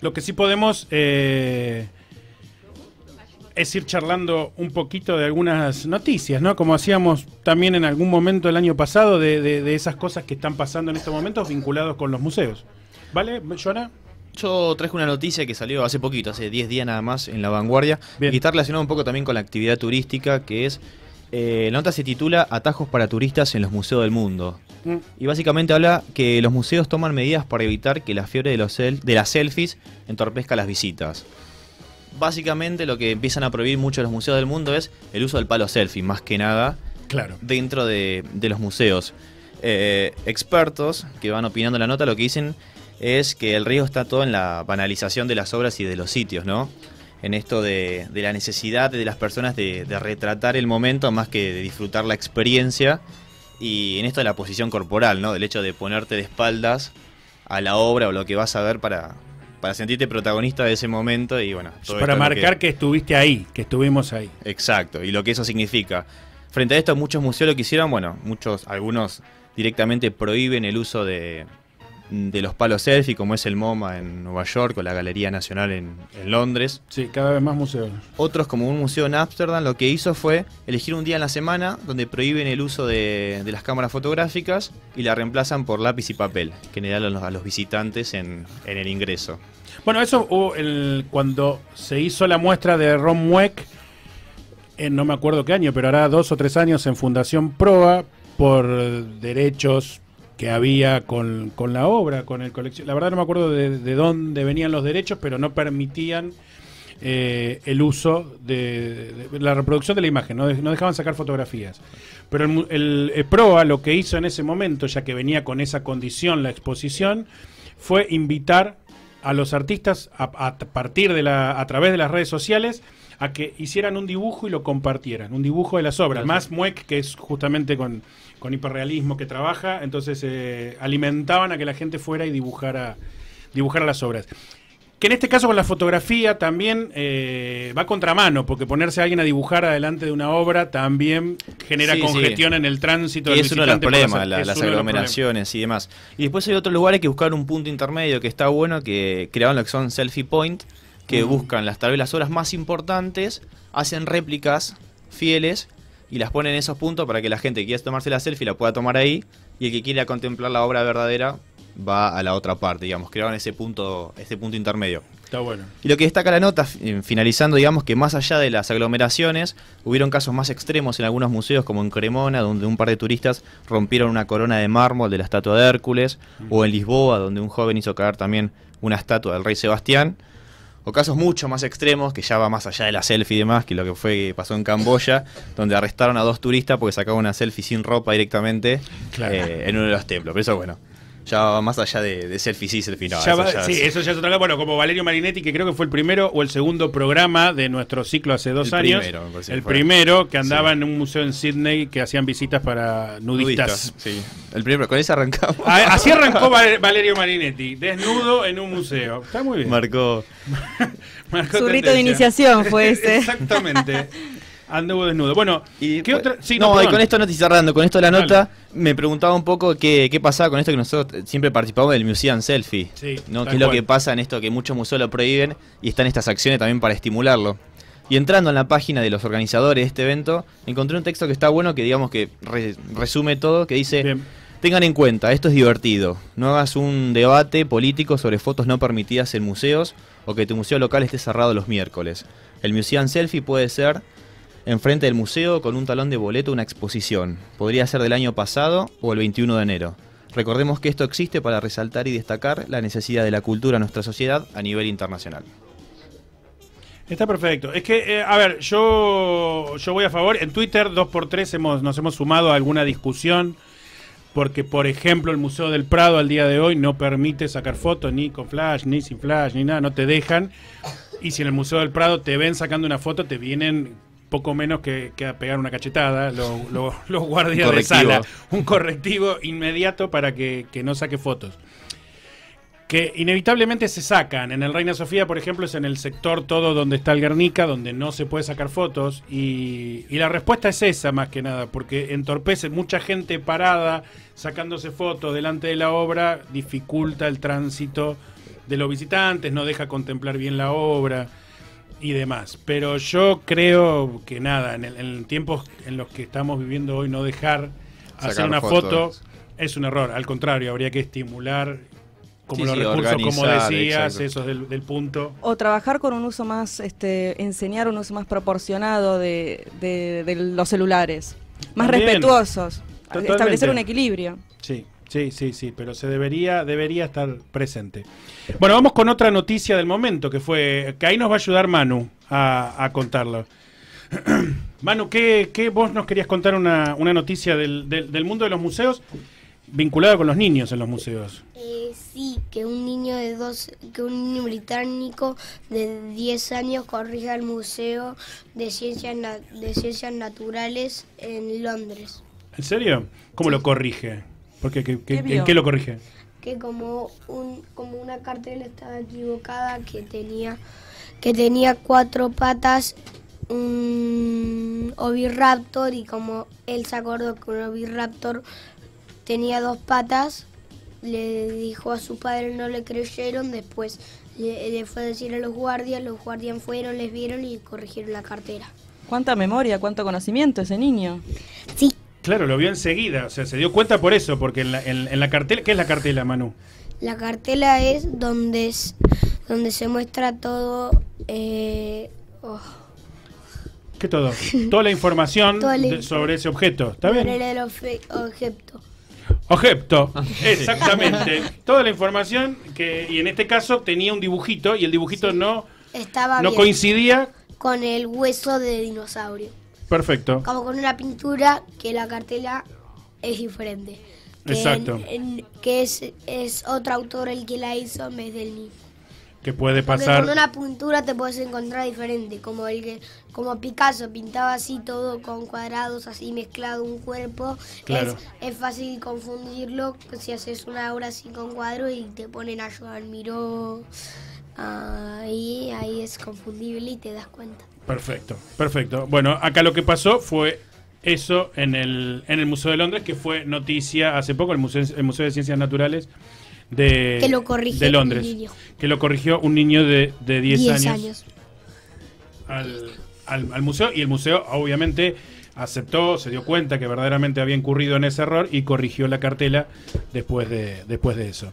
Lo que sí podemos eh, es ir charlando un poquito de algunas noticias, ¿no? Como hacíamos también en algún momento el año pasado, de, esas cosas que están pasando en estos momentos vinculados con los museos. ¿Vale, Joana? Yo traje una noticia que salió hace poquito, hace 10 días nada más, en La Vanguardia, y está relacionada un poco también con la actividad turística, que es... Eh, la nota se titula Atajos para turistas en los museos del mundo. Y básicamente habla que los museos toman medidas para evitar que la fiebre de, de las selfies entorpezca las visitas. Básicamente lo que empiezan a prohibir muchos los museos del mundo es el uso del palo selfie, más que nada, claro. dentro de, los museos. Eh, expertos que van opinando la nota lo que dicen es que el riesgo está todo en la banalización de las obras y de los sitios, ¿no? En esto de, la necesidad de las personas de, de retratar el momento más que de disfrutar la experiencia y en esto la posición corporal, ¿no? Del hecho de ponerte de espaldas a la obra o lo que vas a ver para, para sentirte protagonista de ese momento y bueno. para marcar que... estuviste ahí, que estuvimos ahí. Exacto, y lo que eso significa. Frente a esto, muchos museos lo que hicieron, bueno, muchos, algunos directamente prohíben el uso de, de los palos selfie, como es el MoMA en Nueva York o la Galería Nacional en, Londres. Sí, cada vez más museos. Otros, como un museo en Ámsterdam, lo que hizo fue elegir un día en la semana donde prohíben el uso de, las cámaras fotográficas y la reemplazan por lápiz y papel, que le dan a los, visitantes en, el ingreso. Bueno, eso hubo cuando se hizo la muestra de Ron Mueck, en no me acuerdo qué año, pero hará dos o tres años en Fundación Proa por derechos que había con, la obra, con el colección. La verdad no me acuerdo de, de dónde venían los derechos, pero no permitían eh, el uso de, la reproducción de la imagen, no, dejaban sacar fotografías. Pero el, el, el, eh, PROA lo que hizo en ese momento, ya que venía con esa condición la exposición, fue invitar a los artistas a, a partir de la, a través de las redes sociales a que hicieran un dibujo y lo compartieran, un dibujo de las obras. Más Mueck, que es justamente con, con hiperrealismo que trabaja, entonces eh, alimentaban a que la gente fuera y dibujara, dibujara las obras que en este caso con la fotografía también va eh, va contramano, porque ponerse a alguien a dibujar adelante de una obra también genera congestión en el tránsito. Y es uno de los problemas, las aglomeraciones y demás. Y después hay otros lugares que buscar un punto intermedio que está bueno, que crearon lo que son selfie point, que buscan las, tal vez las obras más importantes, hacen réplicas fieles y las ponen en esos puntos para que la gente que quiera tomarse la selfie la pueda tomar ahí y el que quiera contemplar la obra verdadera va a la otra parte, digamos, crearon ese punto, ese punto intermedio. Está bueno. Y lo que destaca la nota, eh, finalizando, digamos que más allá de las aglomeraciones, hubieron casos más extremos en algunos museos, como en Cremona, donde un par de turistas rompieron una corona de mármol de la estatua de Hércules, o en Lisboa, donde un joven hizo caer también una estatua del rey Sebastián o casos mucho más extremos, que ya va más allá de la selfie y demás, que lo que fue que pasó en Camboya, donde arrestaron a dos turistas porque sacaban una selfie sin ropa directamente eh, en uno de los templos. Pero eso, bueno, ya más allá de, de selfie sí, sí, eso ya es otra cosa. Bueno, como Valerio Marinetti, que creo que fue el primero o el segundo programa de nuestro ciclo hace dos el años. Primero, me parece el primero, que andaba en un museo en Sydney que hacían visitas para nudistas. sí. El primero, con ese arrancamos. Ah, así arrancó Valerio Marinetti, desnudo en un museo. Está muy bien. Marcó. Marcó Su rito de iniciación fue ese. Exactamente. Anduvo desnudo. Bueno, y, ¿qué otra? no, con esto no estoy cerrando, con esto la nota me preguntaba un poco qué, qué pasaba con esto que nosotros siempre participamos del Museum Selfie. Sí, ¿no? ¿Qué es lo que pasa en esto que muchos museos lo prohíben y están estas acciones también para estimularlo? Y entrando en la página de los organizadores de este evento, encontré un texto que está bueno, que digamos que resume todo, que dice, tengan en cuenta, esto es divertido, no hagas un debate político sobre fotos no permitidas en museos o que tu museo local esté cerrado los miércoles. El Museum Selfie puede ser enfrente del museo con un talón de boleto una exposición. Podría ser del año pasado o el 21 de enero. Recordemos que esto existe para resaltar y destacar la necesidad de la cultura en nuestra sociedad a nivel internacional. Está perfecto. Es que, eh, a ver, yo, yo voy a favor. En Twitter 2x3 hemos, nos hemos sumado a alguna discusión porque, por ejemplo, el Museo del Prado al día de hoy no permite sacar fotos ni con flash, ni sin flash, ni nada, no te dejan. Y si en el Museo del Prado te ven sacando una foto, te vienen poco menos que, a pegar una cachetada, los guardias de sala, un correctivo inmediato para que, no saque fotos que inevitablemente se sacan. En el Reina Sofía, por ejemplo, es en el sector todo donde está el Guernica, donde no se puede sacar fotos. Y, y la respuesta es esa, más que nada, porque entorpece mucha gente parada, sacándose fotos delante de la obra, dificulta el tránsito de los visitantes, no deja contemplar bien la obra y demás. Pero yo creo que nada, en, el, en tiempos en los que estamos viviendo hoy, no dejar hacer una foto es un error. Al contrario, habría que estimular como los recursos, como decías, eso esos del, punto. O trabajar con un uso más, este, enseñar un uso más proporcionado de, los celulares, más respetuosos, establecer un equilibrio. Sí. Sí, sí, sí, pero se debería, debería estar presente. Bueno, vamos con otra noticia del momento, que fue, que ahí nos va a ayudar Manu a, contarlo. Manu, ¿qué, vos nos querías contar una, una noticia del, del, mundo de los museos vinculada con los niños en los museos? Eh, sí, que un niño de dos, que un niño británico de 10 años corrige al Museo de Ciencias, de Ciencias Naturales en Londres. ¿En serio? ¿Cómo lo corrige? ¿Por qué? ¿Qué, en qué lo corrige? Que como, un, como una cartera estaba equivocada, que tenía, que tenía cuatro patas, un oviraptor, y como él se acordó que un oviraptor tenía dos patas, le dijo a su padre, no le creyeron, después le, le, fue a decir a los guardias, los guardias fueron, les vieron y corrigieron la cartera. ¿Cuánta memoria, cuánto conocimiento ese niño? Sí. Claro, lo vio enseguida, o sea, se dio cuenta por eso, porque en la, en, la cartela, ¿qué es la cartela, Manu? La cartela es donde, es, donde se muestra todo... Eh, oh. ¿Qué todo? Toda la información sobre ese objeto, ¿está bien? Sobre el objeto. Objeto, exactamente. Toda la información que, y en este caso tenía un dibujito y el dibujito no, Estaba no coincidía con el hueso de dinosaurio. Perfecto. Como con una pintura que la cartela es diferente. Exacto. que es, es otro autor el que la hizo en vez del mismo. Que puede pasar. Porque con una pintura te puedes encontrar diferente, como el que, como Picasso pintaba así todo con cuadrados así mezclado un cuerpo. Claro. Es, fácil confundirlo pues, si haces una obra así con cuadros y te ponen a llorar miró ahí, ahí es confundible y te das cuenta. Perfecto, perfecto. Bueno, acá lo que pasó fue eso en el, en el Museo de Londres, que fue noticia hace poco, el Museo, el Museo de Ciencias Naturales de, de Londres. Que lo corrigió un niño de, de 10, años, Al, al, museo y el museo obviamente aceptó, se dio cuenta que verdaderamente había incurrido en ese error y corrigió la cartela después de, después de eso.